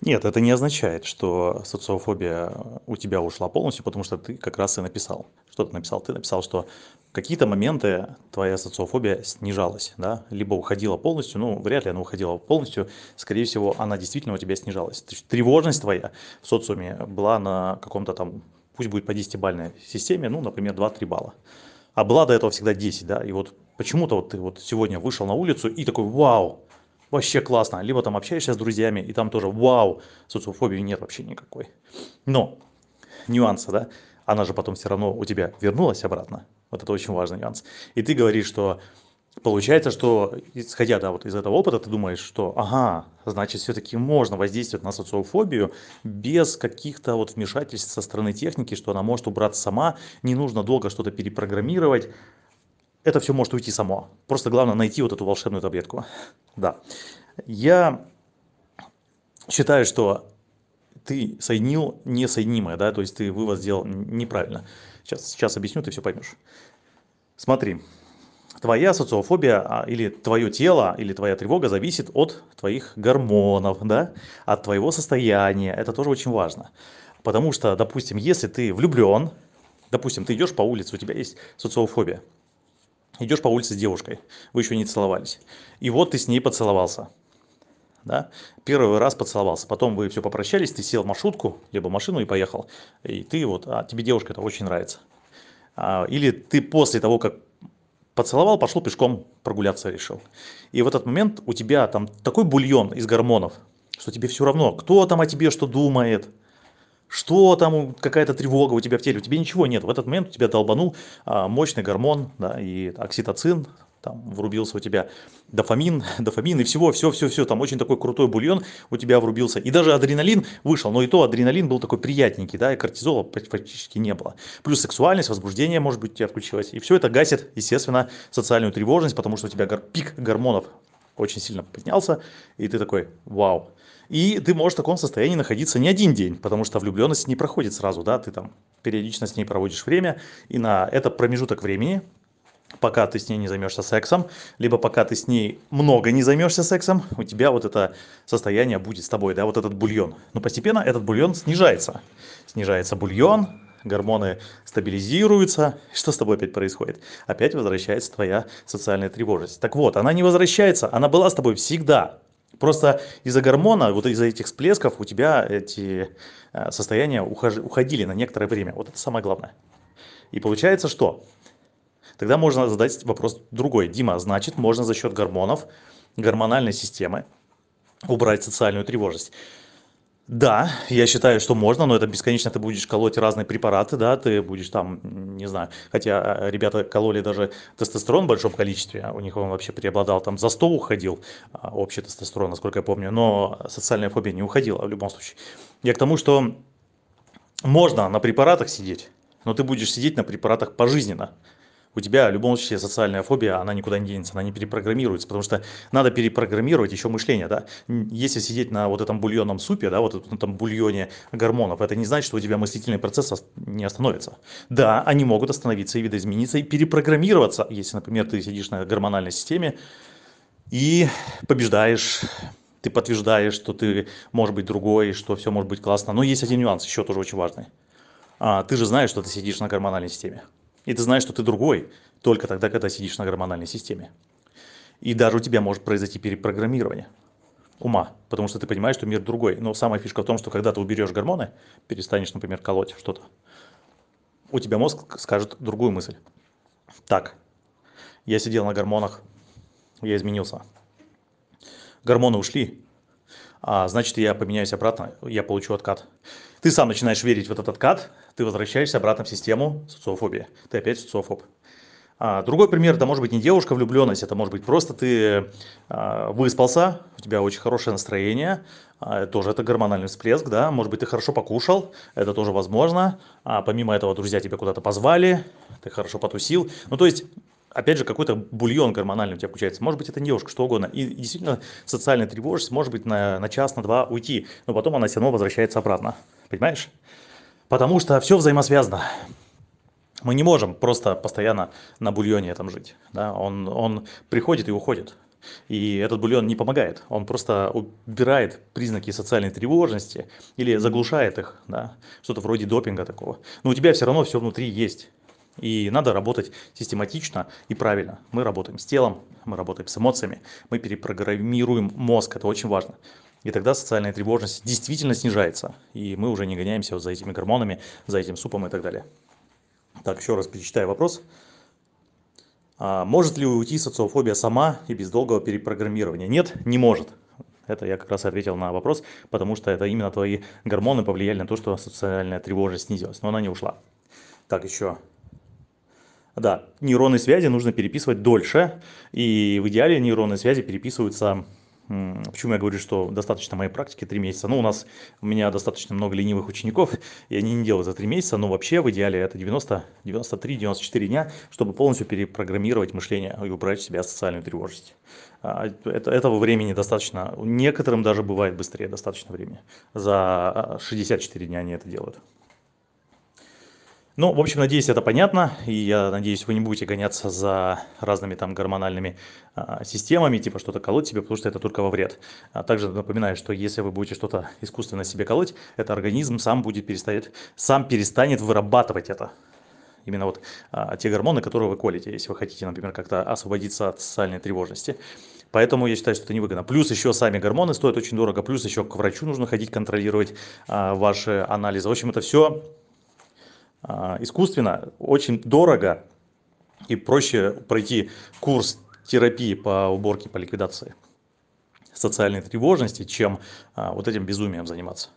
Нет, это не означает, что социофобия у тебя ушла полностью, потому что ты как раз и написал. Что ты написал? Ты написал, что в какие-то моменты твоя социофобия снижалась, да, либо уходила полностью, ну, вряд ли она уходила полностью, скорее всего, она действительно у тебя снижалась. То есть тревожность твоя в социуме была на каком-то там, пусть будет по 10-бальной системе, ну, например, 2-3 балла. А была до этого всегда 10, да, и вот почему-то вот ты вот сегодня вышел на улицу и такой, вау, вообще классно. Либо там общаешься с друзьями, и там тоже вау, социофобии нет вообще никакой. Но нюансы, да, она же потом все равно у тебя вернулась обратно. Вот это очень важный нюанс. И ты говоришь, что получается, что исходя да, вот из этого опыта, ты думаешь, что ага, значит, все-таки можно воздействовать на социофобию без каких-то вот вмешательств со стороны техники, что она может убраться сама, не нужно долго что-то перепрограммировать, это все может уйти само. Просто главное найти вот эту волшебную таблетку. Да. Я считаю, что ты соединил несоединимое, да, то есть ты вывод сделал неправильно. Сейчас, сейчас объясню, ты все поймешь. Смотри, твоя социофобия а, или твое тело, или твоя тревога зависит от твоих гормонов, да, от твоего состояния. Это тоже очень важно. Потому что, допустим, если ты влюблен, допустим, ты идешь по улице, у тебя есть социофобия, идешь по улице с девушкой, вы еще не целовались. И вот ты с ней поцеловался. Да? Первый раз поцеловался, потом вы все попрощались, ты сел в маршрутку, либо машину и поехал. И ты вот, а тебе девушка это очень нравится. А, или ты после того, как поцеловал, пошел пешком прогуляться решил. И в этот момент у тебя там такой бульон из гормонов, что тебе все равно, кто там о тебе что думает – что там какая-то тревога у тебя в теле, у тебя ничего нет. В этот момент у тебя долбанул а, мощный гормон, да, и окситоцин, там врубился у тебя дофамин, дофамин и всего, все, все, все, там очень такой крутой бульон у тебя врубился. И даже адреналин вышел, но и то адреналин был такой приятненький, да, и кортизола практически не было. Плюс сексуальность, возбуждение, может быть, у тебя включилось. И все это гасит, естественно, социальную тревожность, потому что у тебя гор пик гормонов очень сильно поднялся, и ты такой «Вау». И ты можешь в таком состоянии находиться не один день, потому что влюбленность не проходит сразу, да, ты там периодично с ней проводишь время, и на этот промежуток времени, пока ты с ней не займешься сексом, либо пока ты с ней много не займешься сексом, у тебя вот это состояние будет с тобой, да, вот этот бульон. Но постепенно этот бульон снижается. Снижается бульон, гормоны стабилизируются. Что с тобой опять происходит? Опять возвращается твоя социальная тревожность. Так вот, она не возвращается, она была с тобой всегда. Просто из-за гормона, вот из-за этих всплесков у тебя эти э, состояния уходили на некоторое время. Вот это самое главное. И получается, что тогда можно задать вопрос другой. Дима, значит, можно за счет гормонов, гормональной системы убрать социальную тревожность. Да, я считаю, что можно, но это бесконечно ты будешь колоть разные препараты, да, ты будешь там, не знаю, хотя а, а, ребята кололи даже тестостерон в большом количестве, а у них он вообще преобладал, там за 100 уходил общий тестостерон, насколько я помню, но социальная фобия не уходила в любом случае. Я к тому, что можно на препаратах сидеть, но ты будешь сидеть на препаратах пожизненно у тебя в любом случае социальная фобия, она никуда не денется, она не перепрограммируется, потому что надо перепрограммировать еще мышление, да. Если сидеть на вот этом бульонном супе, да, вот на этом бульоне гормонов, это не значит, что у тебя мыслительный процесс не остановится. Да, они могут остановиться и видоизмениться, и перепрограммироваться, если, например, ты сидишь на гормональной системе и побеждаешь ты подтверждаешь, что ты может быть другой, что все может быть классно. Но есть один нюанс, еще тоже очень важный. А, ты же знаешь, что ты сидишь на гормональной системе. И ты знаешь, что ты другой только тогда, когда сидишь на гормональной системе. И даже у тебя может произойти перепрограммирование ума, потому что ты понимаешь, что мир другой. Но самая фишка в том, что когда ты уберешь гормоны, перестанешь, например, колоть что-то, у тебя мозг скажет другую мысль. Так, я сидел на гормонах, я изменился. Гормоны ушли, а значит, я поменяюсь обратно, я получу откат. Ты сам начинаешь верить в этот откат, ты возвращаешься обратно в систему социофобии. Ты опять социофоб. А, другой пример, это может быть не девушка влюбленность, это может быть просто ты а, выспался, у тебя очень хорошее настроение, а, тоже это гормональный всплеск, да, может быть ты хорошо покушал, это тоже возможно, а помимо этого друзья тебя куда-то позвали, ты хорошо потусил, ну то есть опять же, какой-то бульон гормональный у тебя включается. Может быть, это не девушка, что угодно. И действительно, социальная тревожность может быть на, на час, на два уйти, но потом она все равно возвращается обратно. Понимаешь? Потому что все взаимосвязано. Мы не можем просто постоянно на бульоне этом жить. Да? Он, он приходит и уходит. И этот бульон не помогает, он просто убирает признаки социальной тревожности или заглушает их, да, что-то вроде допинга такого. Но у тебя все равно все внутри есть. И надо работать систематично и правильно. Мы работаем с телом, мы работаем с эмоциями, мы перепрограммируем мозг, это очень важно. И тогда социальная тревожность действительно снижается, и мы уже не гоняемся вот за этими гормонами, за этим супом и так далее. Так, еще раз перечитаю вопрос. А может ли уйти социофобия сама и без долгого перепрограммирования? Нет, не может. Это я как раз ответил на вопрос, потому что это именно твои гормоны повлияли на то, что социальная тревожность снизилась, но она не ушла. Так, еще. Да, нейронные связи нужно переписывать дольше, и в идеале нейронные связи переписываются Почему я говорю, что достаточно моей практики 3 месяца? Ну, у нас, у меня достаточно много ленивых учеников, и они не делают за 3 месяца, но вообще в идеале это 90, 93-94 дня, чтобы полностью перепрограммировать мышление и убрать в себя социальную тревожность. А, это, этого времени достаточно, некоторым даже бывает быстрее достаточно времени. За 64 а, дня они это делают. Ну, в общем, надеюсь, это понятно, и я надеюсь, вы не будете гоняться за разными там гормональными а, системами, типа что-то колоть себе, потому что это только во вред. А также напоминаю, что если вы будете что-то искусственно себе колоть, это организм сам будет перестает, сам перестанет вырабатывать это. Именно вот а, те гормоны, которые вы колите, если вы хотите, например, как-то освободиться от социальной тревожности. Поэтому я считаю, что это невыгодно. Плюс еще сами гормоны стоят очень дорого, плюс еще к врачу нужно ходить контролировать а, ваши анализы. В общем, это все а, искусственно, очень дорого и проще пройти курс терапии по уборке, по ликвидации социальной тревожности, чем а, вот этим безумием заниматься.